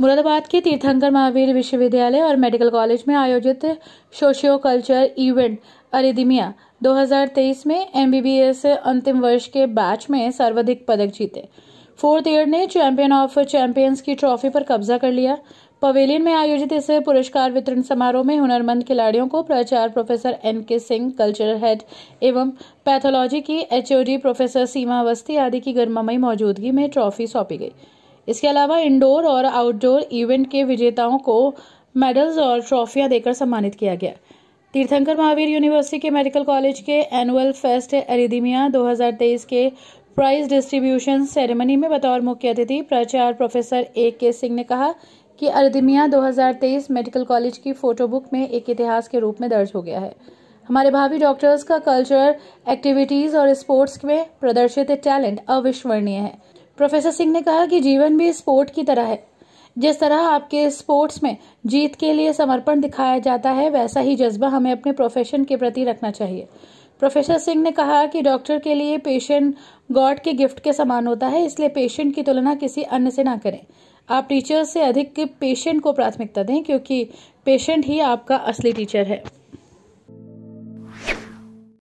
मुरादाबाद के तीर्थंकर महावीर विश्वविद्यालय और मेडिकल कॉलेज में आयोजित सोशियो कल्चर इवेंट अरिदिमिया 2023 में एम अंतिम वर्ष के बैच में सर्वाधिक पदक जीते फोर्थ ईयर ने चैंपियन ऑफ चैंपियंस की ट्रॉफी पर कब्जा कर लिया पवेलियन में आयोजित इस पुरस्कार वितरण समारोह में हुनरमंद खिलाड़ियों को प्राचार्य professor N K Singh cultural head एवं पैथोलॉजी की एचओडी प्रोफेसर सीमा अवस्थी आदि की गर्मामयी मौजूदगी में ट्रॉफी सौंपी गई इसके अलावा इंडोर और आउटडोर इवेंट के विजेताओं को मेडल्स और ट्रॉफियां देकर सम्मानित किया गया तीर्थंकर महावीर यूनिवर्सिटी के मेडिकल कॉलेज के एनुअल फेस्ट एरिदिमिया 2023 के प्राइज डिस्ट्रीब्यूशन सेरेमनी में बतौर मुख्य अतिथि प्राचार्य प्रोफेसर ए के सिंह ने कहा कि अरिदिमिया 2023 मेडिकल कॉलेज की फोटो बुक में एक इतिहास के रूप में दर्ज हो गया है हमारे भावी डॉक्टर्स का कल्चर एक्टिविटीज और स्पोर्ट्स में प्रदर्शित टैलेंट अविस्मरणीय है प्रोफेसर सिंह ने कहा कि जीवन भी स्पोर्ट की तरह है जिस तरह आपके स्पोर्ट्स में जीत के लिए समर्पण दिखाया जाता है वैसा ही जज्बा हमें अपने प्रोफेशन के प्रति रखना चाहिए प्रोफेसर सिंह ने कहा कि डॉक्टर के लिए पेशेंट गॉड के गिफ्ट के समान होता है इसलिए पेशेंट की तुलना किसी अन्य से ना करें आप टीचर से अधिक पेशेंट को प्राथमिकता दें क्योंकि पेशेंट ही आपका असली टीचर है